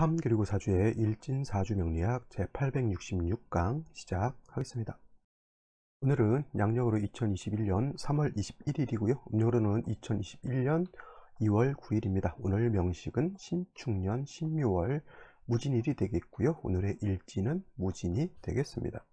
3 그리고 4주의 일진 4주 명리학 제866강 시작하겠습니다. 오늘은 양력으로 2021년 3월 21일이고요. 음력으로는 2021년 2월 9일입니다. 오늘 명식은 신축년 1 6월 무진일이 되겠고요. 오늘의 일진은 무진이 되겠습니다.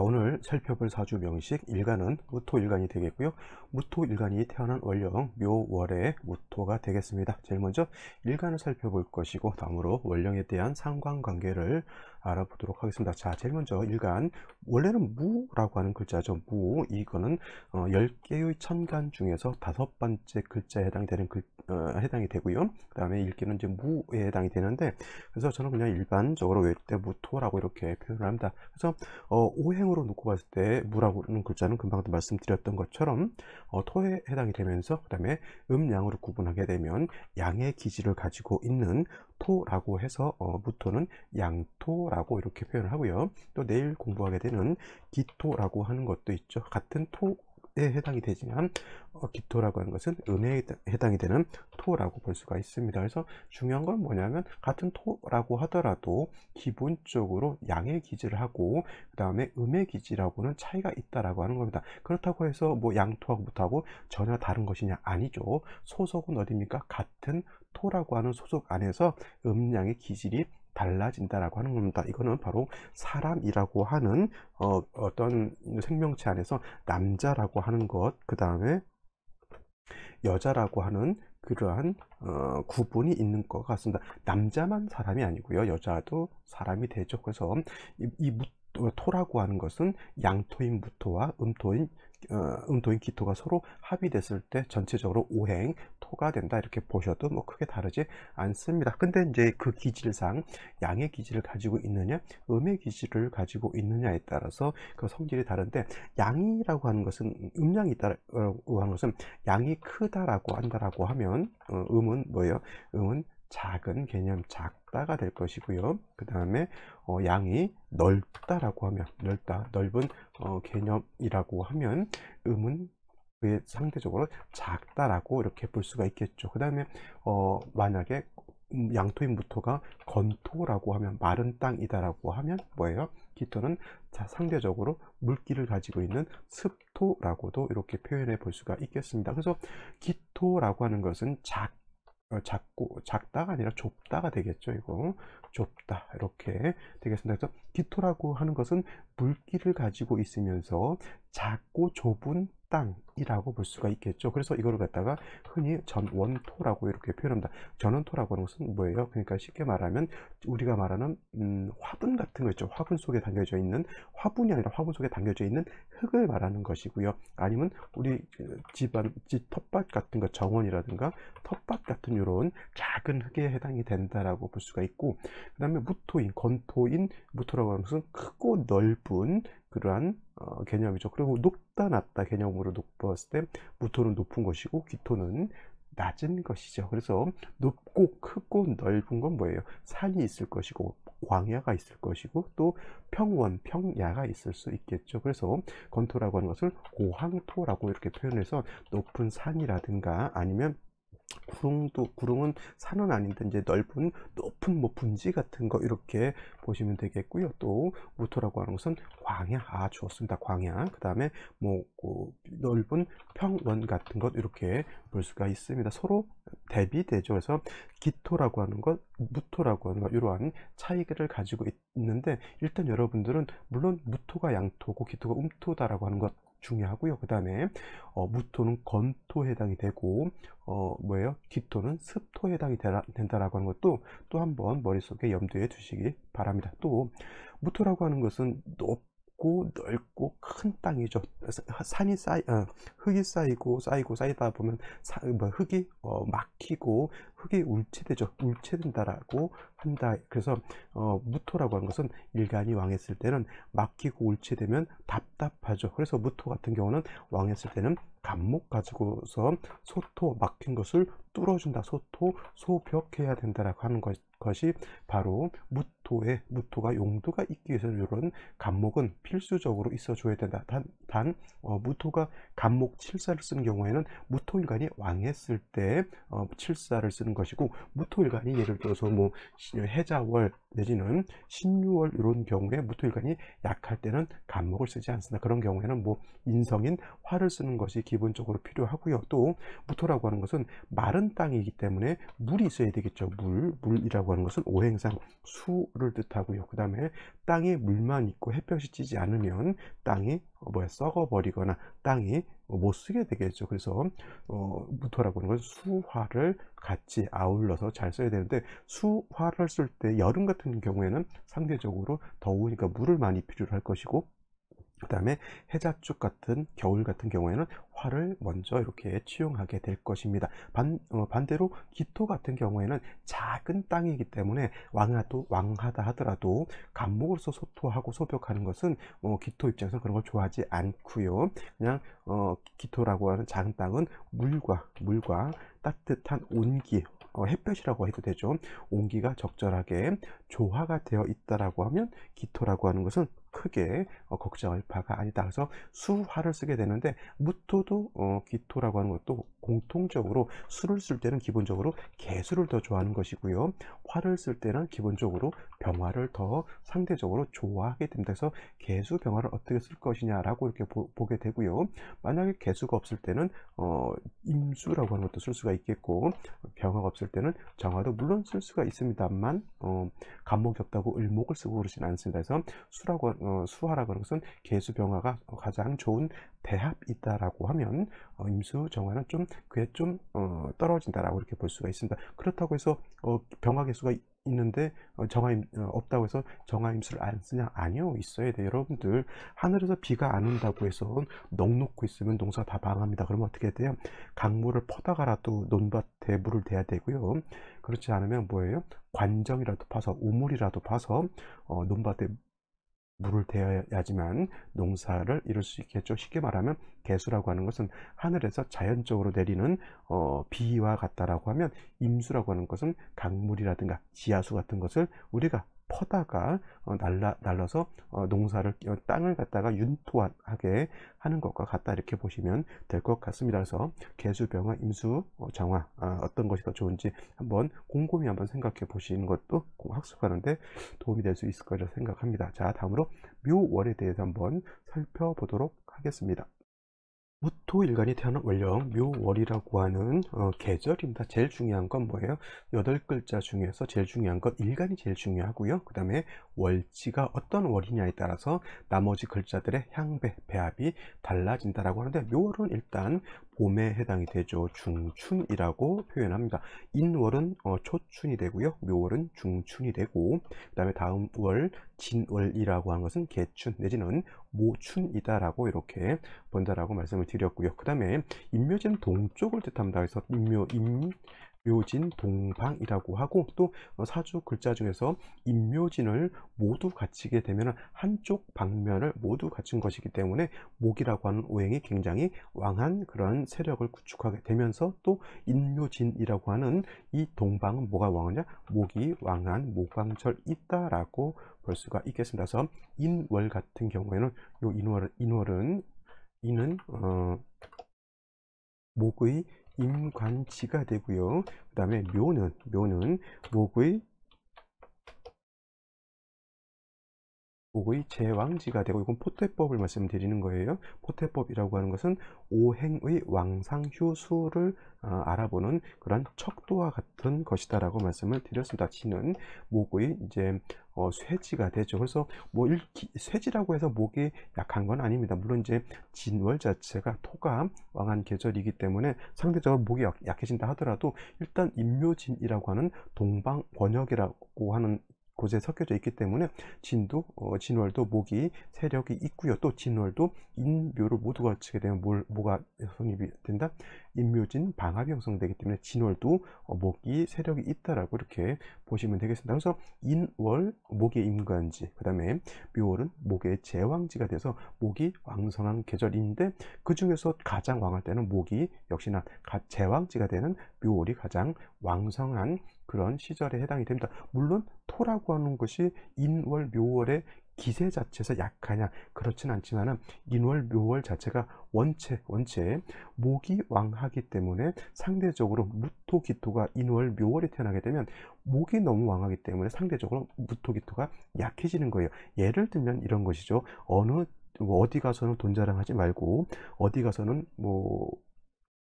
오늘 살펴볼 사주 명식 일간은 무토일간이 되겠고요. 무토일간이 태어난 월령 묘월의 무토가 되겠습니다. 제일 먼저 일간을 살펴볼 것이고 다음으로 월령에 대한 상관관계를 알아보도록 하겠습니다. 자, 제일 먼저 일간 원래는 무라고 하는 글자죠. 무 이거는 어, 10개의 천간 중에서 다섯 번째 글자에 해당되는 글, 어, 해당이 되고요. 그 다음에 읽기는 이제 무에 해당이 되는데 그래서 저는 그냥 일반적으로 외울 때 무토라고 이렇게 표현을 합니다. 그래서 어, 오행으로 놓고 봤을 때 무라고 하는 글자는 금방 말씀드렸던 것처럼 어, 토에 해당이 되면서 그 다음에 음양으로 구분하게 되면 양의 기질을 가지고 있는 토라고 해서 어, 무토는 양토라고 이렇게 표현을 하고요. 또 내일 공부하게 되는 기토라고 하는 것도 있죠. 같은 토에 해당이 되지만 어, 기토라고 하는 것은 음에 해당이 되는 토라고 볼 수가 있습니다. 그래서 중요한 건 뭐냐면 같은 토라고 하더라도 기본적으로 양의 기질을 하고 그 다음에 음의 기질하고는 차이가 있다라고 하는 겁니다. 그렇다고 해서 뭐 양토하고 못하고 전혀 다른 것이냐 아니죠. 소속은 어디입니까? 같은 토라고 하는 소속 안에서 음양의 기질이 달라진다라고 하는 겁니다. 이거는 바로 사람이라고 하는 어, 어떤 생명체 안에서 남자라고 하는 것, 그 다음에 여자라고 하는 그러한 어, 구분이 있는 것 같습니다. 남자만 사람이 아니고요. 여자도 사람이 되죠. 그래서 이, 이 토라고 하는 것은 양토인 무토와 음토인 음도인 어, 기토가 서로 합의됐을 때 전체적으로 오행 토가 된다 이렇게 보셔도 뭐 크게 다르지 않습니다 근데 이제 그 기질상 양의 기질을 가지고 있느냐 음의 기질을 가지고 있느냐에 따라서 그 성질이 다른데 양이라고 하는 것은 음량이 있다고 하는 것은 양이 크다라고 한다라고 하면 어, 음은 뭐예요 음은 작은 개념 작다가 될 것이고요 그 다음에 어, 양이 넓다라고 하면 넓다 넓은 어, 개념이라고 하면 음은 그에 상대적으로 작다라고 이렇게 볼 수가 있겠죠 그 다음에 어, 만약에 음, 양토인 무토가 건토라고 하면 마른 땅이다라고 하면 뭐예요? 기토는 자, 상대적으로 물기를 가지고 있는 습토라고도 이렇게 표현해 볼 수가 있겠습니다. 그래서 기토라고 하는 것은 작 어, 작고 작다가 아니라 좁다가 되겠죠 이거 좁다 이렇게 되겠습니다 그래서 기토라고 하는 것은 물기를 가지고 있으면서 작고 좁은 땅 이라고 볼 수가 있겠죠. 그래서 이거를 갖다가 흔히 전원토라고 이렇게 표현합니다. 전원토라고 하는 것은 뭐예요? 그러니까 쉽게 말하면 우리가 말하는 음, 화분 같은 거 있죠. 화분 속에 담겨져 있는 화분이 아니라 화분 속에 담겨져 있는 흙을 말하는 것이고요. 아니면 우리 집안 집 텃밭 같은 거 정원이라든가 텃밭 같은 이런 작은 흙에 해당이 된다라고 볼 수가 있고 그다음에 무토인 건토인 무토라고 하는 것은 크고 넓은 그러한 어, 개념이죠. 그리고 높다 낮다 개념으로 높은 보았을 때 무토는 높은 것이고 귀토는 낮은 것이죠. 그래서 높고 크고 넓은 건 뭐예요? 산이 있을 것이고 광야가 있을 것이고 또 평원, 평야가 있을 수 있겠죠. 그래서 건토라고 하는 것을 고항토라고 이렇게 표현해서 높은 산이라든가 아니면 구릉도 구릉은 산은 아닌데 이제 넓은 높은 뭐 분지 같은 거 이렇게 보시면 되겠고요 또 무토라고 하는 것은 광야 아 좋습니다 광야 그 다음에 뭐 넓은 평원 같은 것 이렇게 볼 수가 있습니다 서로 대비되죠 그래서 기토라고 하는 것 무토라고 하는 것 이러한 차이를 가지고 있는데 일단 여러분들은 물론 무토가 양토고 기토가 음토다라고 하는 것 중요하고요. 그 다음에 어, 무토는 건토 해당이 되고 어, 뭐예요? 기토는 습토 해당이 되라, 된다라고 하는 것도 또 한번 머릿속에 염두에 두시기 바랍니다. 또 무토라고 하는 것은 높 좁고 넓고 큰 땅이죠. 산이 쌓이 어, 흙이 쌓이고 쌓이고 쌓이다 보면 사, 뭐 흙이 어, 막히고 흙이 울체되죠. 울체된다라고 한다. 그래서 어, 무토라고 하는 것은 일간이 왕했을 때는 막히고 울체되면 답답하죠. 그래서 무토 같은 경우는 왕했을 때는 감목 가지고서 소토 막힌 것을 뚫어준다. 소토 소벽해야 된다라고 하는 거죠. 것이 바로 무토의 무토가 용도가 있기 위해서는 이런 감목은 필수적으로 있어 줘야 된다 단, 단 어, 무토가 감목 칠사를 쓴 경우에는 무토일간이 왕했을 때 어, 칠사를 쓰는 것이고 무토일간이 예를 들어서 뭐 해자월 내지는 신유월 이런 경우에 무토일간이 약할 때는 감목을 쓰지 않습니다 그런 경우에는 뭐 인성인 화를 쓰는 것이 기본적으로 필요하고요 또 무토라고 하는 것은 마른 땅이기 때문에 물이 있어야 되겠죠 물 물이라고 수라고 하는 것은 오행상 수를 뜻하고요. 그 다음에 땅에 물만 있고 햇볕이 찌지 않으면 땅이 어, 뭐야 썩어버리거나 땅이 어, 못 쓰게 되겠죠. 그래서 어, 무토라고 하는 것은 수화를 같이 아울러서 잘 써야 되는데 수화를 쓸 때 여름 같은 경우에는 상대적으로 더우니까 물을 많이 필요할 것이고 그 다음에 해자축 같은 겨울 같은 경우에는 화를 먼저 이렇게 치용하게 될 것입니다 반, 어, 반대로 기토 같은 경우에는 작은 땅이기 때문에 왕하도, 왕하다 하더라도 간목으로서 소토하고 소벽하는 것은 어, 기토 입장에서 그런 걸 좋아하지 않고요 그냥 어, 기토라고 하는 작은 땅은 물과 물과 따뜻한 온기 어, 햇볕이라고 해도 되죠 온기가 적절하게 조화가 되어 있다라고 하면 기토라고 하는 것은 크게 어, 걱정할 바가 아니다. 그래서 수화를 쓰게 되는데 무토도 어, 기토라고 하는 것도 공통적으로 술을 쓸 때는 기본적으로 개수를 더 좋아하는 것이고요 화를 쓸 때는 기본적으로 병화를 더 상대적으로 좋아하게 됩니다 그래서 개수 병화를 어떻게 쓸 것이냐 라고 이렇게 보, 게 되고요 만약에 개수가 없을 때는 어, 임수라고 하는 것도 쓸 수가 있겠고 병화가 없을 때는 정화도 물론 쓸 수가 있습니다만 어, 감목이 없다고 을목을 쓰고 그러진 않습니다 그래서 수라고 어, 수화라고 하는 것은 개수 병화가 가장 좋은 대합이다라고 하면 어, 임수 정화는 좀 그게 좀 어, 떨어진다라고 이렇게 볼 수가 있습니다. 그렇다고 해서 어, 병화 개수가 있는데 어, 정화 임, 어, 없다고 해서 정화 임수를 안 쓰냐 아니요 있어야 돼요 여러분들 하늘에서 비가 안 온다고 해서 넉 놓고 있으면 농사가 다 망합니다 그러면 어떻게 돼요 강물을 퍼다가라도 논밭에 물을 대야 되고요 그렇지 않으면 뭐예요 관정이라도 파서 우물이라도 파서 어, 논밭에 물을 대야지만 어 농사를 이룰 수 있겠죠. 쉽게 말하면 개수라고 하는 것은 하늘에서 자연적으로 내리는 어, 비와 같다라고 하면 임수라고 하는 것은 강물이라든가 지하수 같은 것을 우리가 퍼다가 어, 날라, 날라서 어, 농사를 땅을 갖다가 윤토하게 하는 것과 같다 이렇게 보시면 될 것 같습니다. 그래서 개수병화 임수 어, 정화 어떤 것이 더 좋은지 한번 곰곰이 한번 생각해 보시는 것도 학습하는데 도움이 될 수 있을 거라 생각합니다. 자 다음으로 묘월에 대해서 한번 살펴보도록 하겠습니다. 무토일간이 태어난 월령 묘월이라고 하는 어, 계절입니다 제일 중요한 건 뭐예요 여덟 글자 중에서 제일 중요한 건 일간이 제일 중요하고요 그 다음에 월지가 어떤 월이냐에 따라서 나머지 글자들의 향배 배합이 달라진다라고 하는데 묘월은 일단 봄에 해당이 되죠 중춘이라고 표현합니다 인월은 어, 초춘이 되고요 묘월은 중춘이 되고 그 다음에 다음 월 진월이라고 한 것은 개춘 내지는 모춘이다 라고 이렇게 본다라고 말씀을 드렸고요. 그 다음에 임묘진 동쪽을 뜻한다해서 임묘, 임, 묘진 동방이라고 하고 또 어, 사주 글자 중에서 임묘진을 모두 갖추게 되면 한쪽 방면을 모두 갖춘 것이기 때문에 목이라고 하는 오행이 굉장히 왕한 그런 세력을 구축하게 되면서 또 임묘진이라고 하는 이 동방은 뭐가 왕하냐 목이 왕한 목방철 있다라고 볼 수가 있겠습니다. 그래서 인월 같은 경우에는 요 인월은 인월은 이는 어, 목의 임관지가 되고요. 그 다음에 묘는 묘는 목의 곡의 제왕지가 되고 이건 포태법을 말씀드리는 거예요. 포태법이라고 하는 것은 오행의 왕상휴수를 아, 알아보는 그런 척도와 같은 것이다 라고 말씀을 드렸습니다. 지는 목의 이제 어, 쇠지가 되죠. 그래서 뭐 일, 쇠지라고 해서 목이 약한 건 아닙니다. 물론 이제 진월 자체가 토가 왕한 계절이기 때문에 상대적으로 목이 약, 해진다 하더라도 일단 임묘진이라고 하는 동방 권역이라고 하는 곳에 섞여져 있기 때문에 진도, 어, 진월도 목이 세력이 있고요. 또 진월도 인묘를 모두 갖추게 되면 뭘, 뭐가 성립이 된다? 인묘진 방합이 형성되기 때문에 진월도 어, 목이 세력이 있다라고 이렇게 보시면 되겠습니다. 그래서 인월 목의 임관지, 그 다음에 묘월은 목의 제왕지가 돼서 목이 왕성한 계절인데 그 중에서 가장 왕할 때는 목이 역시나 제왕지가 되는 묘월이 가장 왕성한 그런 시절에 해당이 됩니다. 물론 토라고 하는 것이 인월 묘월의 기세 자체에서 약하냐 그렇진 않지만 인월 묘월 자체가 원체 원체 목이 왕하기 때문에 상대적으로 무토 기토가 인월 묘월이 태어나게 되면 목이 너무 왕하기 때문에 상대적으로 무토 기토가 약해지는 거예요. 예를 들면 이런 것이죠. 어느 뭐 어디 가서는 돈 자랑하지 말고 어디 가서는 뭐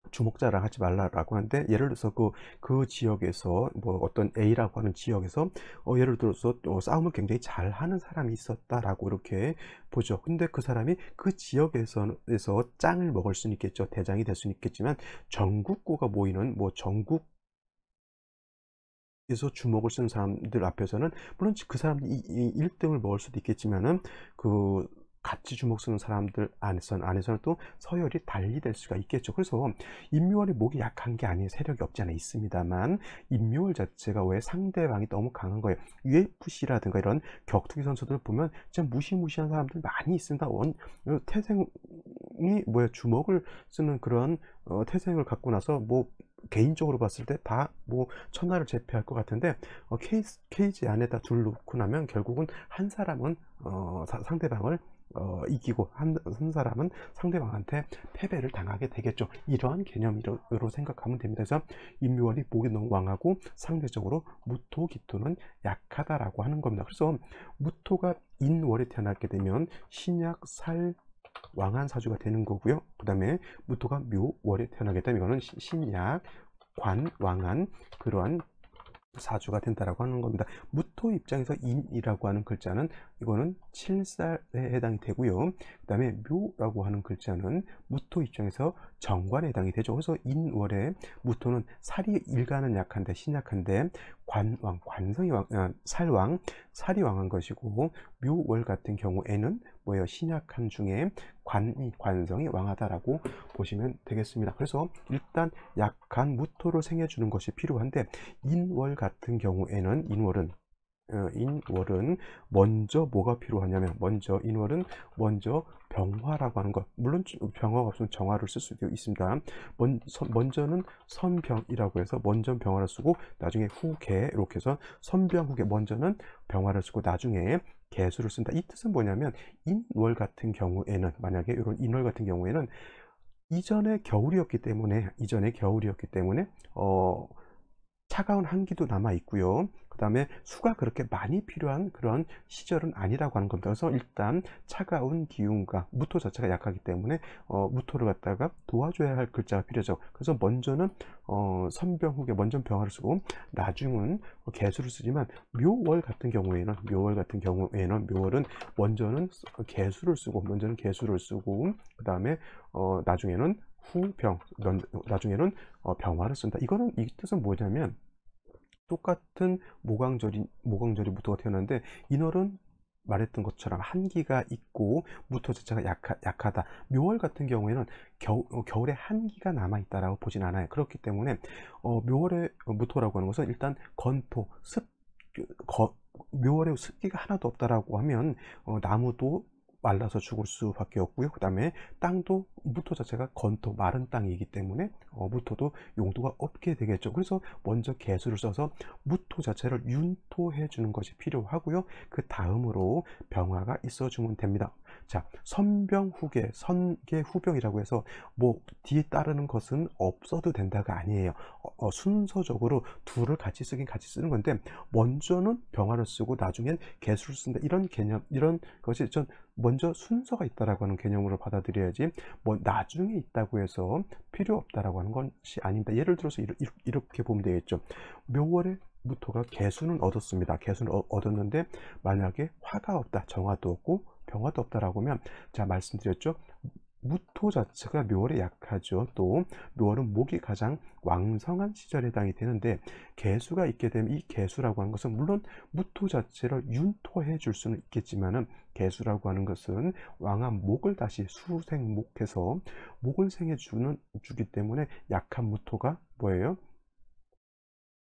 주목자랑 하지 말라라고 하는데 예를 들어서 그, 그 지역에서 뭐 어떤 A라고 하는 지역에서 어, 예를 들어서 어, 싸움을 굉장히 잘하는 사람이 있었다라고 이렇게 보죠. 근데 그 사람이 그 지역에서 짱을 먹을 수는 있겠죠. 대장이 될 수는 있겠지만 전국구가 모이는 뭐 전국 에서 주목을 쓰는 사람들 앞에서는 물론 그 사람이 1등을 먹을 수도 있겠지만은 그 같이 주목 쓰는 사람들 안에서는, 안에서는 또 서열이 달리 될 수가 있겠죠. 그래서 임묘월이 목이 약한 게아니에요 세력이 없지 않아 있습니다만 임묘월 자체가 왜 상대방이 너무 강한 거예요. UFC라든가 이런 격투기 선수들 보면 참 무시무시한 사람들 많이 있습니다. 원 어, 태생이 뭐야 주먹을 쓰는 그런 어, 태생을 갖고 나서 뭐 개인적으로 봤을 때 다 뭐 천하를 제패할 것 같은데 어, 케이스, 케이지 안에다 둘 놓고 나면 결국은 한 사람은 어, 사, 상대방을 어, 이기고 한, 한, 사람은 상대방한테 패배를 당하게 되겠죠. 이러한 개념으로 생각하면 됩니다. 그래서 임묘원이 목이 너무 왕하고 상대적으로 무토, 기토는 약하다라고 하는 겁니다. 그래서 무토가 인월에 태어났게 되면 신약, 살, 왕한 사주가 되는 거고요. 그 다음에 무토가 묘월에 태어나게 되면 이거는 신약, 관, 왕한 그러한 사주가 된다라고 하는 겁니다. 무토 입장에서 인이라고 하는 글자는 이거는 칠살에 해당이 되고요. 그 다음에 묘라고 하는 글자는 무토 입장에서 정관에 해당이 되죠. 그래서 인월에 무토는 살이 일간은 약한데 신약한데 관왕, 관성이 왕, 어, 아, 살왕, 살이 왕한 것이고 묘월 같은 경우에는 뭐예요? 신약한 중에 관이, 관성이 왕하다라고 보시면 되겠습니다. 그래서 일단 약한 무토를 생겨주는 것이 필요한데 인월 같은 경우에는 인월은 어, 인월은 먼저 뭐가 필요하냐면 먼저 인월은 먼저 병화라고 하는 것 물론 병화가 없으면 정화를 쓸 수도 있습니다 먼, 저는 선병이라고 해서 먼저 병화를 쓰고 나중에 후계 이렇게 해서 선병 후계 먼저는 병화를 쓰고 나중에 개수를 쓴다 이 뜻은 뭐냐면 인월 같은 경우에는 만약에 이런 인월 같은 경우에는 이전에 겨울이었기 때문에 이전에 겨울이었기 때문에 어 차가운 한기도 남아 있고요 그 다음에 수가 그렇게 많이 필요한 그런 시절은 아니라고 하는 겁니다. 그래서 일단 차가운 기운과 무토 자체가 약하기 때문에 어, 무토를 갖다가 도와줘야 할 글자가 필요하죠. 그래서 먼저는 어, 선병 후에 먼저 병화를 쓰고 나중은 개수를 쓰지만 묘월 같은 경우에는 묘월 같은 경우에는 묘월은 먼저는 개수를 쓰고 먼저는 개수를 쓰고 그 다음에 어, 나중에는 후병 나중에는 어, 병화를 쓴다. 이거는 이 뜻은 뭐냐면 똑같은 모광절이, 모광절이 무토가 태어났는데 인월은 말했던 것처럼 한기가 있고 무토 자체가 약하, 다 묘월 같은 경우에는 겨울, 어, 겨울에 한기가 남아있다라고 보진 않아요 그렇기 때문에 어, 묘월의 어, 무토라고 하는 것은 일단 건토 습 그, 거, 묘월에 습기가 하나도 없다라고 하면 어, 나무도 말라서 죽을 수밖에 없고요 그 다음에 땅도 무토 자체가 건토 마른 땅이기 때문에 어, 무토도 용도가 없게 되겠죠 그래서 먼저 개수를 써서 무토 자체를 윤토해 주는 것이 필요하고요 그 다음으로 병화가 있어 주면 됩니다 자, 선병 후계, 선계 후병이라고 해서 뭐 뒤에 따르는 것은 없어도 된다가 아니에요. 어, 어, 순서적으로 둘을 같이 쓰긴 같이 쓰는 건데 먼저는 병화를 쓰고 나중엔 개수를 쓴다 이런 개념 이런 것이 전 먼저 순서가 있다라고 하는 개념으로 받아들여야지 뭐 나중에 있다고 해서 필요 없다라고 하는 것이 아닙니다. 예를 들어서 이렇게 보면 되겠죠. 묘월에 무토가 개수는 얻었습니다. 개수는 얻었는데 만약에 화가 없다, 정화도 없고 변화도 없다라고 하면 자 말씀드렸죠 무토 자체가 묘월에 약하죠. 또 묘월은 목이 가장 왕성한 시절에 해당이 되는데 개수가 있게 되면 이 개수라고 하는 것은 물론 무토 자체를 윤토해 줄 수는 있겠지만은 개수라고 하는 것은 왕한 목을 다시 수생목해서 목을 생해 주는 주기 때문에 약한 무토가 뭐예요?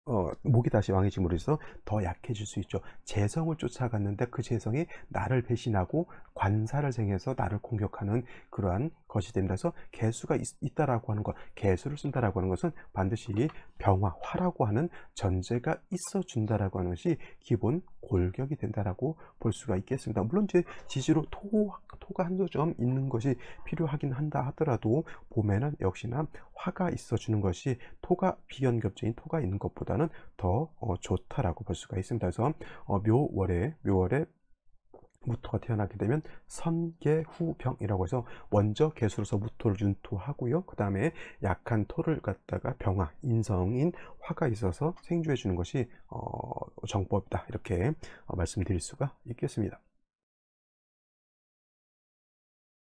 어, 목이 다시 왕이지으로 해서 더 약해질 수 있죠. 재성을 쫓아갔는데 그 재성이 나를 배신하고 관사를 생해서 나를 공격하는 그러한 것이 됩니다. 그래서 개수가 있, 다라고 하는 것, 개수를 쓴다라고 하는 것은 반드시 병화, 화라고 하는 전제가 있어준다라고 하는 것이 기본 골격이 된다라고 볼 수가 있겠습니다. 물론 이제 지지로 토, 토가 한두점 있는 것이 필요하긴 한다 하더라도 봄에는 역시나 화가 있어주는 것이 토가 비연겹적인 토가 있는 것보다 보다는 더 어, 좋다라고 볼 수가 있습니다. 그래서 어, 묘월에 묘월에 무토가 태어나게 되면 선계후병이라고 해서 먼저 개수로서 무토를 윤토하고요. 그 다음에 약한 토를 갖다가 병화, 인성인 화가 있어서 생주해 주는 것이 어, 정법이다. 이렇게 어, 말씀드릴 수가 있겠습니다.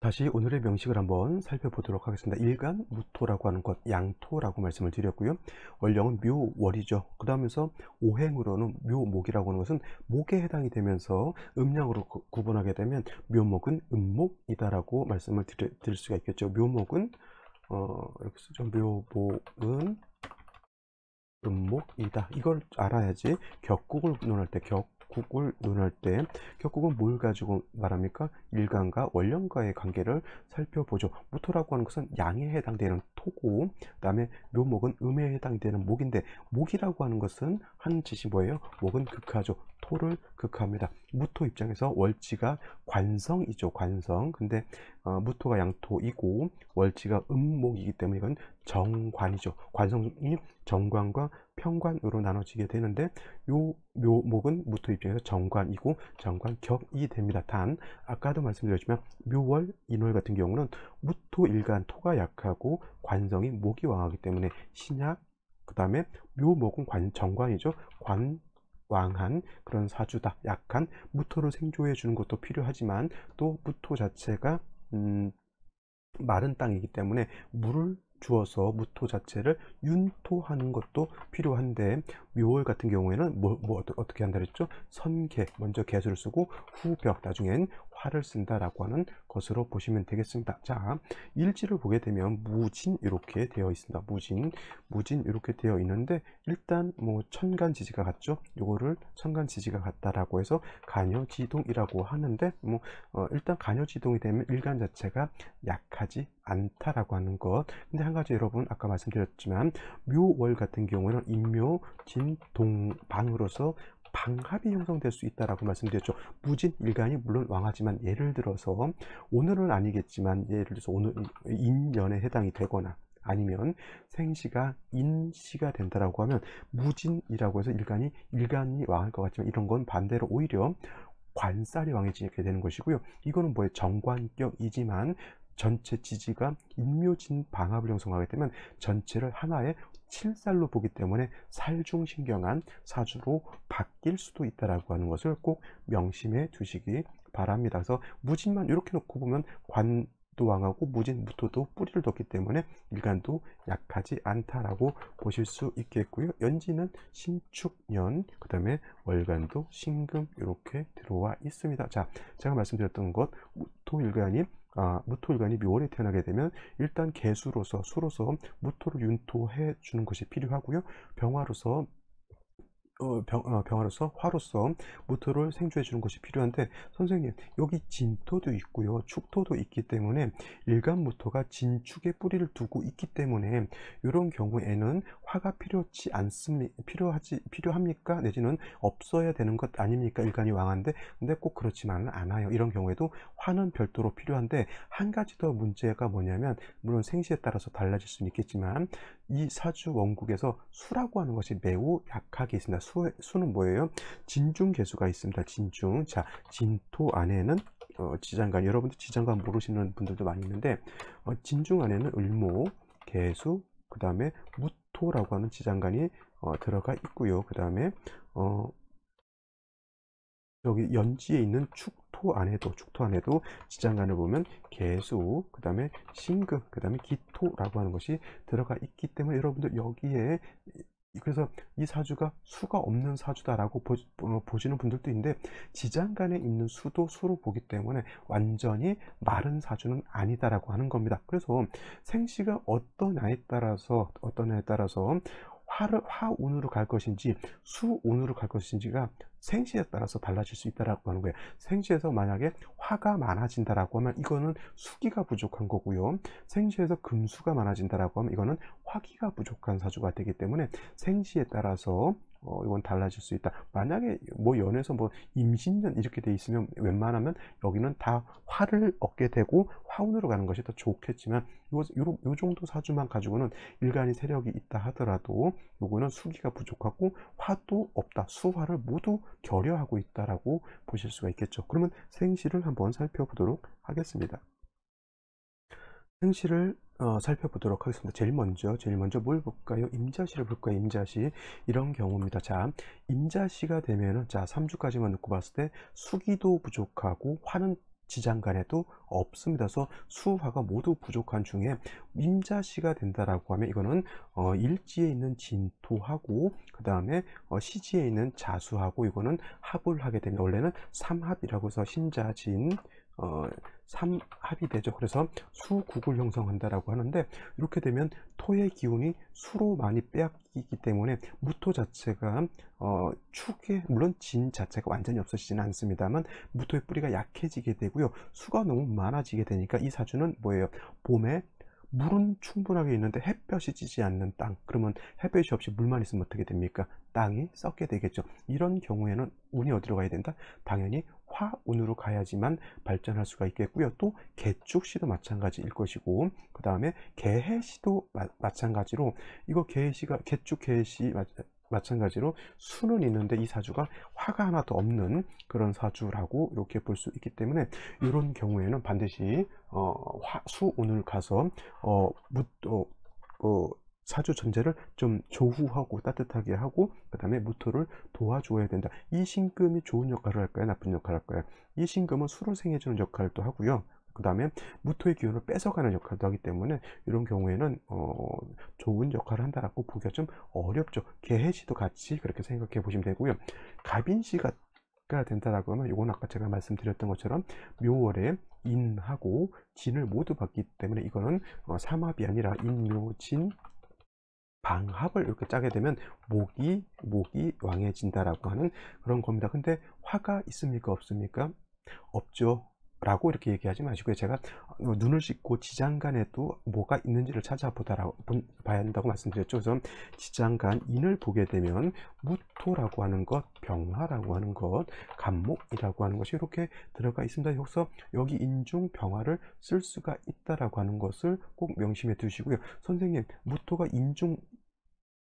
다시 오늘의 명식을 한번 살펴보도록 하겠습니다. 일간 무토라고 하는 것, 양토라고 말씀을 드렸고요. 원령은 묘월이죠. 그 다음에서 오행으로는 묘목이라고 하는 것은 목에 해당이 되면서 음량으로 구분하게 되면 묘목은 음목이다라고 말씀을 드릴, 드릴 수가 있겠죠. 묘목은 어, 이렇게 쓰죠. 묘목은 음목이다. 이걸 알아야지 격국을 논할 때 격, 국을 논할 때 격국은 뭘 가지고 말합니까? 일간과 원령과의 관계를 살펴보죠. 무토라고 하는 것은 양에 해당되는 토고 그다음에 묘목은 음에 해당되는 목인데 목이라고 하는 것은 한 짓이 뭐예요? 목은 극하죠. 토를 극합니다. 무토 입장에서 월지가 관성이죠. 관성. 근데 어, 무토가 양토이고 월지가 음목이기 때문에 이건 정관이죠. 관성이 정관과 평관으로 나눠지게 되는데 요 묘목은 무토 입장에서 정관이고 정관격이 됩니다. 단 아까도 말씀드렸지만 묘월 인월 같은 경우는 무토 일간 토가 약하고 관성이 목이 왕하기 때문에 신약 그 다음에 묘목은 관, 정관이죠. 관 왕한 그런 사주다 약한 무토를 생조해 주는 것도 필요하지만 또 무토 자체가 음, 마른 땅이기 때문에 물을 주어서 무토 자체를 윤토하는 것도 필요한데 묘월 같은 경우에는 뭐, 뭐 어떻게 한다 그랬죠? 선계 먼저 개수를 쓰고 후벽 나중엔 화를 쓴다라고 하는 것으로 보시면 되겠습니다. 자, 일지를 보게 되면 무진 이렇게 되어 있습니다. 무진, 무진 이렇게 되어 있는데 일단 뭐 천간 지지가 같죠? 요거를 천간 지지가 같다라고 해서 간여지동이라고 하는데 뭐 어, 일단 간여지동이 되면 일간 자체가 약하지 않다라고 하는 것. 근데 한 가지 여러분 아까 말씀드렸지만 묘월 같은 경우에는 인묘, 진, 동방으로서 방합이 형성될 수 있다라고 말씀드렸죠. 무진일간이 물론 왕하지만 예를 들어서 오늘은 아니겠지만 예를 들어서 오늘 인연에 해당이 되거나 아니면 생시가 인시가 된다라고 하면 무진이라고 해서 일간이 일간이 왕할 것 같지만 이런 건 반대로 오히려 관살이 왕해지게 되는 것이고요. 이거는 뭐의 정관격이지만 전체 지지가 인묘진 방합을 형성하게 되면 전체를 하나의 칠살로 보기 때문에 살중신경한 사주로 바뀔 수도 있다라고 하는 것을 꼭 명심해 두시기 바랍니다. 그래서 무진만 이렇게 놓고 보면 관 도왕하고 무진 무토도 뿌리를 뒀기 때문에 일간도 약하지 않다라고 보실 수 있겠고요. 연지는 신축년, 그 다음에 월간도 신금 이렇게 들어와 있습니다. 자, 제가 말씀드렸던 것, 무토 일간이 아, 무토일간이 묘월에 태어나게 되면 일단 개수로서 수로서 무토를 윤토해 주는 것이 필요하고요. 병화로서 어, 병, 어, 병화로서 화로서 모토를 생주해 주는 것이 필요한데 선생님 여기 진토도 있고요 축토도 있기 때문에 일간 모토가 진축의 뿌리를 두고 있기 때문에 이런 경우에는 화가 필요치 않습니다 필요하지 필요합니까 내지는 없어야 되는 것 아닙니까 일간이 왕한데 근데 꼭 그렇지만은 않아요 이런 경우에도 화는 별도로 필요한데 한 가지 더 문제가 뭐냐면 물론 생시에 따라서 달라질 수는 있겠지만 이 사주 원국에서 수라고 하는 것이 매우 약하게 있습니다 수, 수는 뭐예요? 진중 개수가 있습니다. 진중. 자, 진토 안에는 어, 지장관 여러분들 지장관 모르시는 분들도 많이 있는데 어, 진중 안에는 을모, 개수, 그 다음에 무토라고 하는 지장관이 어, 들어가 있고요. 그 다음에 어, 여기 연지에 있는 축토 안에도 축토 안에도 지장간을 보면 개수 그 다음에 신금 그 다음에 기토라고 하는 것이 들어가 있기 때문에 여러분들 여기에 그래서 이 사주가 수가 없는 사주다라고 보, 어, 시는 분들도 있는데 지장간에 있는 수도 수로 보기 때문에 완전히 마른 사주는 아니다라고 하는 겁니다. 그래서 생시가 어떤 나에 따라서 어떤 나에 따라서 화를 화운으로 갈 것인지 수운으로 갈 것인지가 생시에 따라서 달라질 수 있다라고 하는 거예요. 생시에서 만약에 화가 많아진다라고 하면 이거는 수기가 부족한 거고요. 생시에서 금수가 많아진다라고 하면 이거는 화기가 부족한 사주가 되기 때문에 생시에 따라서 어, 이건 달라질 수 있다. 만약에 뭐 연에서 뭐 임신년 이렇게 돼 있으면 웬만하면 여기는 다 화를 얻게 되고 화운으로 가는 것이 더 좋겠지만 요, 요, 요 정도 사주만 가지고는 일간의 세력이 있다 하더라도 요거는 수기가 부족하고 화도 없다. 수화를 모두 결여하고 있다라고 보실 수가 있겠죠. 그러면 생시를 한번 살펴보도록 하겠습니다. 행시를 어, 살펴보도록 하겠습니다. 제일 먼저, 제일 먼저 뭘 볼까요? 임자시를 볼까요? 임자시. 이런 경우입니다. 자, 임자시가 되면은, 자, 3주까지만 놓고 봤을 때 수기도 부족하고 화는 지장간에도 없습니다. 그래서 수화가 모두 부족한 중에 임자시가 된다라고 하면 이거는 어, 일지에 있는 진토하고 그 다음에 어, 시지에 있는 자수하고 이거는 합을 하게 됩니다. 원래는 삼합이라고 해서 신자진 어, 3합이 되죠. 그래서 수국을 형성한다라고 하는데 이렇게 되면 토의 기운이 수로 많이 빼앗기기 때문에 무토 자체가 어, 축에 물론 진 자체가 완전히 없어지진 않습니다만 무토의 뿌리가 약해지게 되고요. 수가 너무 많아지게 되니까 이 사주는 뭐예요? 봄에 물은 충분하게 있는데 햇볕이 지지 않는 땅 그러면 햇볕이 없이 물만 있으면 어떻게 됩니까 땅이 썩게 되겠죠 이런 경우에는 운이 어디로 가야 된다 당연히 화운으로 가야지만 발전할 수가 있겠고요. 또 개축시도 마찬가지일 것이고 그 다음에 개해시도 마찬가지로 이거 개해시가 개축 개해시 마찬가지로 수는 있는데 이 사주가 화가 하나도 없는 그런 사주라고 이렇게 볼 수 있기 때문에 이런 경우에는 반드시 어, 화, 수운을 가서 어, 무, 어, 어, 사주 전제를 좀 조후하고 따뜻하게 하고 그 다음에 무토를 도와줘야 된다 이 신금이 좋은 역할을 할까요 나쁜 역할을 할까요 이 신금은 수를 생해주는 역할도 하고요 그 다음에 무토의 기운을 뺏어가는 역할도 하기 때문에 이런 경우에는 어, 좋은 역할을 한다라고 보기가 좀 어렵죠 개해시도 같이 그렇게 생각해 보시면 되고요 갑인시가 된다라고 하면 이건 아까 제가 말씀드렸던 것처럼 묘월에 인하고 진을 모두 받기 때문에 이거는 어, 삼합이 아니라 인묘진 방합을 이렇게 짜게 되면 목이 목이 왕해진다라고 하는 그런 겁니다. 근데 화가 있습니까 없습니까? 없죠. 라고 이렇게 얘기하지 마시고요. 제가 뭐 눈을 씻고 지장간에도 뭐가 있는지를 찾아보라고 봐야 한다고 말씀드렸죠. 그래서 지장간 인을 보게 되면 무토라고 하는 것, 병화라고 하는 것, 감목이라고 하는 것이 이렇게 들어가 있습니다. 여기서 여기 인중 병화를 쓸 수가 있다라고 하는 것을 꼭 명심해 두시고요. 선생님, 무토가 인중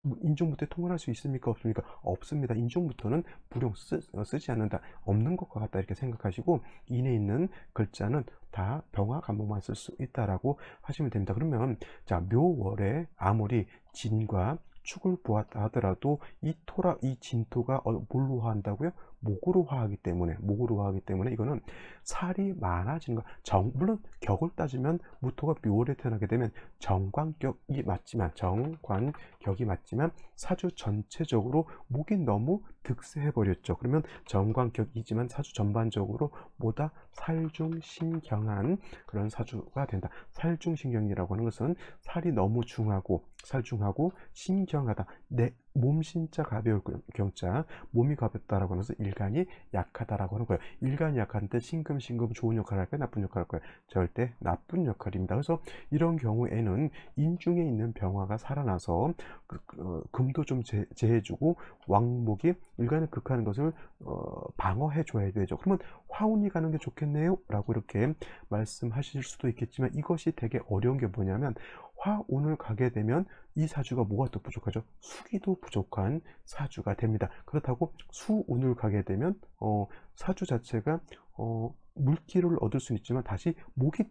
뭐 인종부터 통관할 수 있습니까? 없습니까? 없습니다. 인종부터는 불용 쓰, 어, 쓰지 않는다. 없는 것과 같다 이렇게 생각하시고 인에 있는 글자는 다 병화 간목만 쓸 수 있다라고 하시면 됩니다. 그러면 자 묘월에 아무리 진과 축을 보았다 하더라도 이 토라 이 진토가 어, 뭘로 한다고요? 목으로화하기 때문에 목으로화하기 때문에 이거는 살이 많아지는 거. 정 물론 격을 따지면 무토가 묘월에 태어나게 되면 정관격이 맞지만 정관격이 맞지만 사주 전체적으로 목이 너무 득세해 버렸죠. 그러면 정관격이지만 사주 전반적으로 뭐다 살중신경한 그런 사주가 된다. 살중신경이라고 하는 것은 살이 너무 중하고 살중하고 신경하다. 내 몸신자 가벼울 경자 몸이 가볍다라고 하면서 일간이 약하다라고 하는 거예요 일간이 약한데 신금신금 좋은 역할을 할까요 나쁜 역할을 할까요 절대 나쁜 역할입니다 그래서 이런 경우에는 인중에 있는 병화가 살아나서 그, 그, 어, 금도 좀 제, 해주고 왕목이 일간을 극하는 것을 어, 방어해 줘야 되죠 그러면 화운이 가는 게 좋겠네요 라고 이렇게 말씀하실 수도 있겠지만 이것이 되게 어려운 게 뭐냐면 화운을 가게 되면 이 사주가 뭐가 또 부족하죠? 수기도 부족한 사주가 됩니다. 그렇다고 수운을 가게 되면 어, 사주 자체가 어, 물기를 얻을 수는 있지만 다시 목이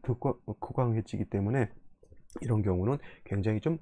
극강해지기 어, 때문에 이런 경우는 굉장히 좀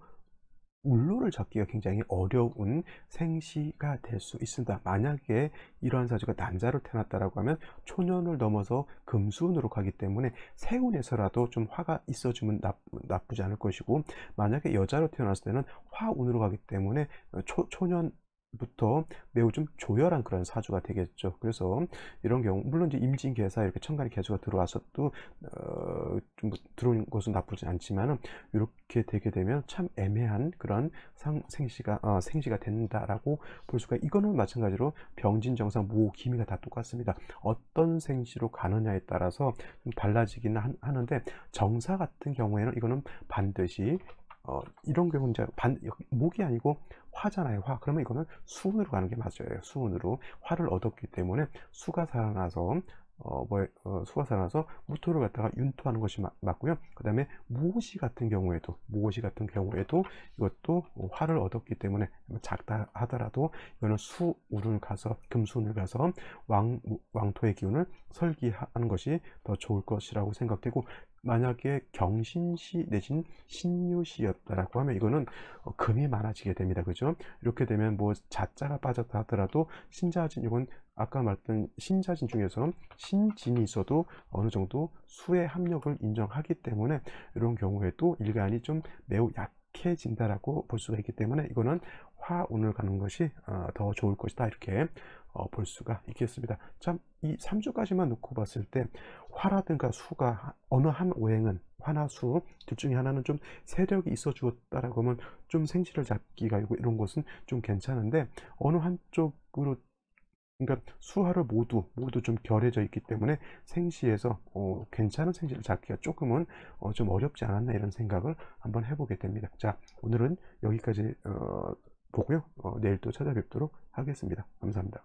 물로를 잡기가 굉장히 어려운 생시가 될 수 있습니다. 만약에 이러한 사주가 남자로 태어났다고 하면 초년을 넘어서 금수운으로 가기 때문에 세운에서라도 좀 화가 있어주면 나쁘지 않을 것이고 만약에 여자로 태어났을 때는 화운으로 가기 때문에 초, 초년 부터 매우 좀 조열한 그런 사주가 되겠죠. 그래서 이런 경우 물론 이제 임진 계사 이렇게 천간의 계수가 들어와서도 어좀 들어온 것은 나쁘진 않지만은 이렇게 되게 되면 참 애매한 그런 상, 생시가 어, 생시가 된다라고 볼 수가 이거는 마찬가지로 병진 정상 모 기미가 다 똑같습니다. 어떤 생시로 가느냐에 따라서 좀달라지긴 하, 하는데 정사 같은 경우에는 이거는 반드시 어, 이런 경우는 이제 반, 목이 아니고 화잖아요 화 그러면 이거는 수운으로 가는 게 맞아요 수운으로 화를 얻었기 때문에 수가 살아나서 어, 뭐, 어, 수가 살아나서 무토를 갖다가 윤토하는 것이 마, 맞고요. 그 다음에 무엇이 같은 경우에도, 무엇이 같은 경우에도 이것도 화를 얻었기 때문에 작다 하더라도 이거는 수우를 가서, 금수운을 가서 왕, 왕토의 기운을 설기하는 것이 더 좋을 것이라고 생각되고 만약에 경신시 내지 신유시였다라고 하면 이거는 어, 금이 많아지게 됩니다. 그죠? 이렇게 되면 뭐 자자가 빠졌다 하더라도 신자진 이건 아까 말했던 신자진 중에서 신진이 있어도 어느 정도 수의 합력을 인정하기 때문에 이런 경우에도 일간이 좀 매우 약해진다라고 볼 수가 있기 때문에 이거는 화운을 가는 것이 어, 더 좋을 것이다 이렇게 어, 볼 수가 있겠습니다. 참이 3주까지만 놓고 봤을 때 화라든가 수가 어느 한 오행은 화나 수 둘 중에 하나는 좀 세력이 있어 주었다라고 하면 좀 생시를 잡기가 있고 이런 것은 좀 괜찮은데 어느 한쪽으로 그러니까 수화를 모두 모두 좀 결해져 있기 때문에 생시에서 어, 괜찮은 생시를 잡기가 조금은 어, 좀 어렵지 않았나 이런 생각을 한번 해보게 됩니다. 자 오늘은 여기까지 어, 보고요. 어, 내일 또 찾아뵙도록 하겠습니다. 감사합니다.